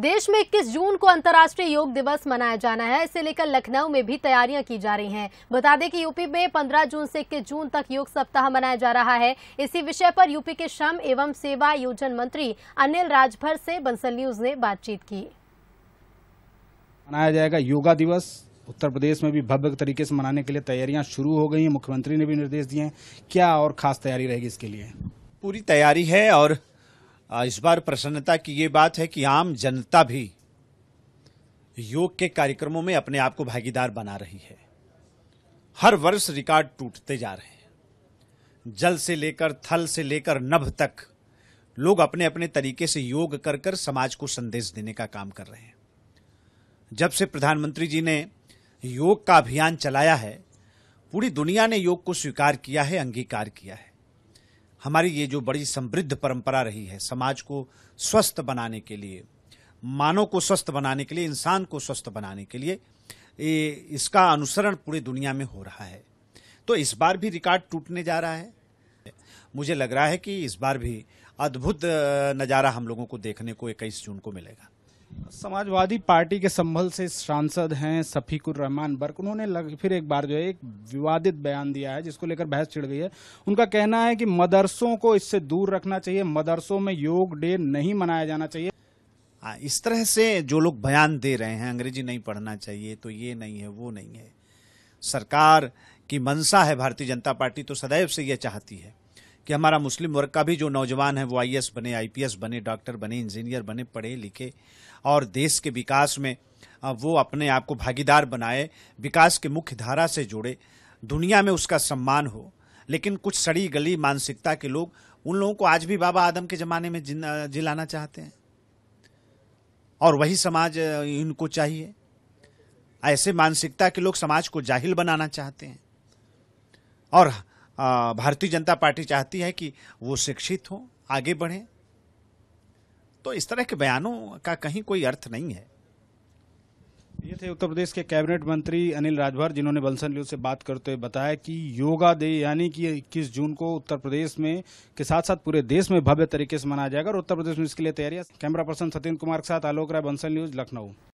देश में 21 जून को अंतर्राष्ट्रीय योग दिवस मनाया जाना है इसे लेकर लखनऊ में भी तैयारियां की जा रही हैं। बता दें कि यूपी में 15 जून से 21 जून तक योग सप्ताह मनाया जा रहा है इसी विषय पर यूपी के श्रम एवं सेवा योजन मंत्री अनिल राजभर से बंसल न्यूज ने बातचीत की मनाया जाएगा योगा दिवस उत्तर प्रदेश में भी भव्य तरीके से मनाने के लिए तैयारियां शुरू हो गई हैं मुख्यमंत्री ने भी निर्देश दिए हैं क्या और खास तैयारी रहेगी इसके लिए पूरी तैयारी है और इस बार प्रसन्नता की ये बात है कि आम जनता भी योग के कार्यक्रमों में अपने आप को भागीदार बना रही है हर वर्ष रिकॉर्ड टूटते जा रहे हैं जल से लेकर थल से लेकर नभ तक लोग अपने अपने तरीके से योग कर कर समाज को संदेश देने का काम कर रहे हैं जब से प्रधानमंत्री जी ने योग का अभियान चलाया है पूरी दुनिया ने योग को स्वीकार किया है अंगीकार किया है हमारी ये जो बड़ी समृद्ध परंपरा रही है समाज को स्वस्थ बनाने के लिए मानव को स्वस्थ बनाने के लिए इंसान को स्वस्थ बनाने के लिए ए, इसका अनुसरण पूरी दुनिया में हो रहा है तो इस बार भी रिकॉर्ड टूटने जा रहा है मुझे लग रहा है कि इस बार भी अद्भुत नज़ारा हम लोगों को देखने को इक्कीस जून को मिलेगा समाजवादी पार्टी के संभल से सांसद हैं सफीकुर रहमान बर्क उन्होंने लग, फिर एक बार जो है एक विवादित बयान दिया है जिसको लेकर बहस छिड़ गई है उनका कहना है कि मदरसों को इससे दूर रखना चाहिए मदरसों में योग डे नहीं मनाया जाना चाहिए आ, हाँ, इस तरह से जो लोग बयान दे रहे हैं अंग्रेजी नहीं पढ़ना चाहिए तो ये नहीं है वो नहीं है सरकार की मंशा है भारतीय जनता पार्टी तो सदैव से यह चाहती है कि हमारा मुस्लिम वर्ग का भी जो नौजवान है वो आई बने आई बने डॉक्टर बने इंजीनियर बने पढ़े लिखे और देश के विकास में वो अपने आप को भागीदार बनाए विकास के मुख्य धारा से जुड़े दुनिया में उसका सम्मान हो लेकिन कुछ सड़ी गली मानसिकता के लोग उन लोगों को आज भी बाबा आदम के ज़माने में जिलाना चाहते हैं और वही समाज इनको चाहिए ऐसे मानसिकता के लोग समाज को जाहिल बनाना चाहते हैं और भारतीय जनता पार्टी चाहती है कि वो शिक्षित हो आगे बढ़े तो इस तरह के बयानों का कहीं कोई अर्थ नहीं है ये थे उत्तर प्रदेश के कैबिनेट मंत्री अनिल राजभर जिन्होंने बंसन न्यूज से बात करते हुए बताया कि योगा डे यानी कि इक्कीस जून को उत्तर प्रदेश में के साथ साथ पूरे देश में भव्य तरीके से मनाया जाएगा और उत्तर प्रदेश में इसके लिए तैयारियां कैमरा पर्सन सतीन कुमार के साथ आलोक राय बंसल न्यूज लखनऊ